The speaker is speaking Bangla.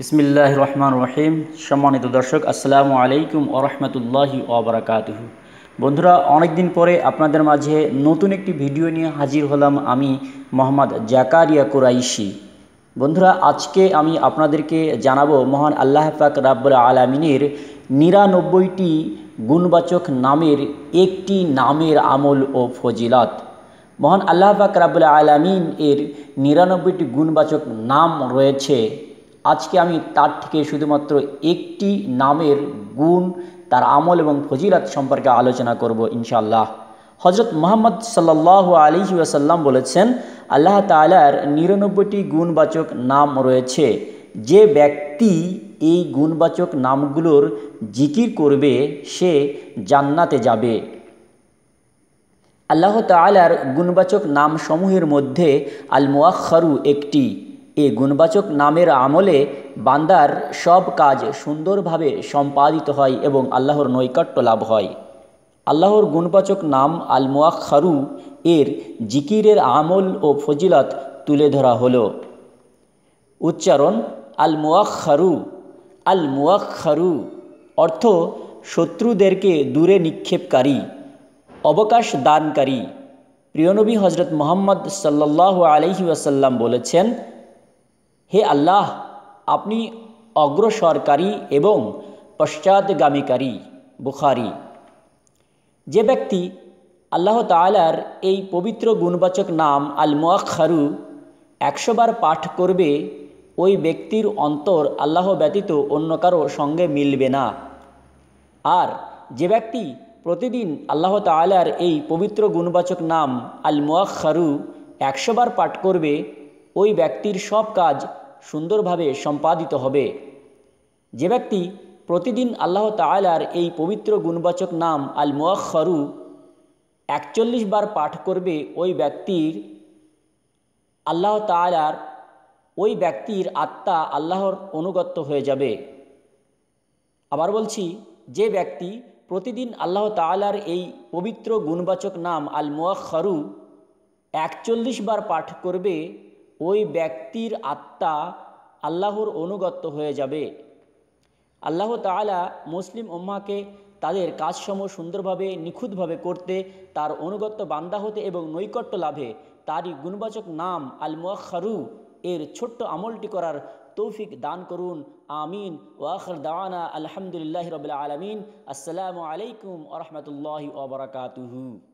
বিসমিল্লাহ রহমান রহিম সম্মানিত দর্শক আসসালামু আলাইকুম ওরহমতুল্লাহি আবরাকাত বন্ধুরা অনেকদিন পরে আপনাদের মাঝে নতুন একটি ভিডিও নিয়ে হাজির হলাম আমি মোহাম্মদ জাকারিয়া কোরাইশি বন্ধুরা আজকে আমি আপনাদেরকে জানাবো মহান আল্লাহ পাক রাব্বুল আলমিনের নিরানব্বইটি গুণবাচক নামের একটি নামের আমল ও ফজিলাত মহান আল্লাহ পাক রাবুল আলমিন এর নিরানব্বইটি গুণবাচক নাম রয়েছে আজকে আমি তার থেকে শুধুমাত্র একটি নামের গুণ তার আমল এবং ফজিলাত সম্পর্কে আলোচনা করব ইনশাল্লাহ হজরত মোহাম্মদ সাল্লাহ আলী ওয়াসাল্লাম বলেছেন আল্লাহ তালার নিরানব্বইটি গুণবাচক নাম রয়েছে যে ব্যক্তি এই গুণবাচক নামগুলোর জিকির করবে সে জান্নাতে যাবে আল্লাহ তালার গুণবাচক নামসমূহের মধ্যে আল মুয়াক্ষারু একটি এ গুণবাচক নামের আমলে বান্দার সব কাজ সুন্দরভাবে সম্পাদিত হয় এবং আল্লাহর নৈকট্য লাভ হয় আল্লাহর গুণবাচক নাম আল মুয়াক্ষারু এর জিকিরের আমল ও ফজিলত তুলে ধরা হল উচ্চারণ আল মুয়াক্ষারু আল মুয়াক্ষারু অর্থ শত্রুদেরকে দূরে নিক্ষেপকারী অবকাশ দানকারী প্রিয়নবী হজরত মোহাম্মদ সাল্লাহ আলহি ওয়াসাল্লাম বলেছেন হে আল্লাহ আপনি অগ্রসরকারী এবং পশ্চাৎগামীকারী বুখারি যে ব্যক্তি আল্লাহ তালার এই পবিত্র গুণবাচক নাম আল মুয়াক্ষারু একশোবার পাঠ করবে ওই ব্যক্তির অন্তর আল্লাহ ব্যতীত অন্য কারো সঙ্গে মিলবে না আর যে ব্যক্তি প্রতিদিন আল্লাহ তালার এই পবিত্র গুণবাচক নাম আল মুয়াক্ষারু একশোবার পাঠ করবে ওই ব্যক্তির সব কাজ সুন্দরভাবে সম্পাদিত হবে যে ব্যক্তি প্রতিদিন আল্লাহ তালার এই পবিত্র গুণবাচক নাম আল মুয়াক্ষরু একচল্লিশ বার পাঠ করবে ওই ব্যক্তির আল্লাহ তালার ওই ব্যক্তির আত্মা আল্লাহর অনুগত্য হয়ে যাবে আবার বলছি যে ব্যক্তি প্রতিদিন আল্লাহ তালার এই পবিত্র গুণবাচক নাম আল মুয়াক্ষরু একচল্লিশ বার পাঠ করবে ওই ব্যক্তির আত্মা আল্লাহর অনুগত্য হয়ে যাবে আল্লাহ তালা মুসলিম উম্মাকে তাদের কাজসমূহ সুন্দরভাবে নিখুঁতভাবে করতে তার অনুগত্য বান্দা হতে এবং নৈকট্য লাভে তারই গুণবাচক নাম আল মুখারু এর ছোট্ট আমলটি করার তৌফিক দান করুন আমিন ওয়াখর দাওয়ানা আলহামদুলিল্লাহ রবিল আলমিন আসসালামু আলাইকুম আরহামতুল্লাহ ওবরাকাতুহু